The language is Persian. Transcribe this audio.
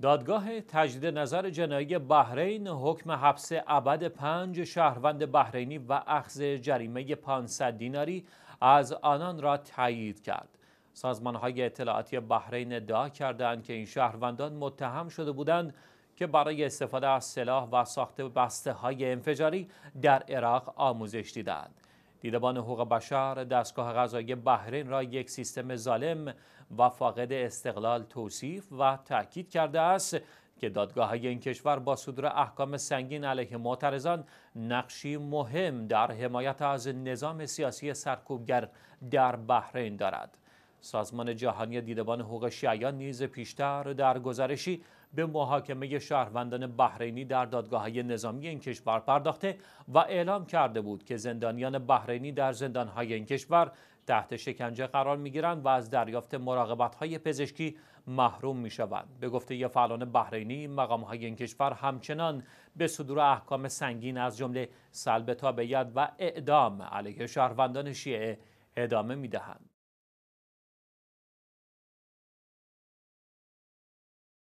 دادگاه تجدید نظر جنایی بحرین حکم حبس ابد پنج شهروند بحرینی و اخذ جریمه 500 دیناری از آنان را تایید کرد. سازمان های اطلاعاتی بحرین ادعا کردند که این شهروندان متهم شده بودند که برای استفاده از سلاح و ساخت بسته های انفجاری در عراق آموزش دیدند. دیدبان حقوق بشر دستگاه غذایی بحرین را یک سیستم ظالم و فاقد استقلال توصیف و تاکید کرده است که دادگاه های این کشور با صدور احکام سنگین علیه معترضان نقشی مهم در حمایت از نظام سیاسی سرکوبگر در بحرین دارد. سازمان جهانی دیدبان حقوق شیعیان نیز پیشتر در گزارشی به محاکمه شهروندان بحرینی در دادگاه نظامی این کشور پرداخته و اعلام کرده بود که زندانیان بحرینی در زندانهای این کشور تحت شکنجه قرار میگیرند و از دریافت مراقبت‌های پزشکی محروم میشوند به گفته فعالان بحرینی های این کشور همچنان به صدور احکام سنگین از جمله سلب تابعیت و اعدام علیه شهروندان شیعه ادامه میدهند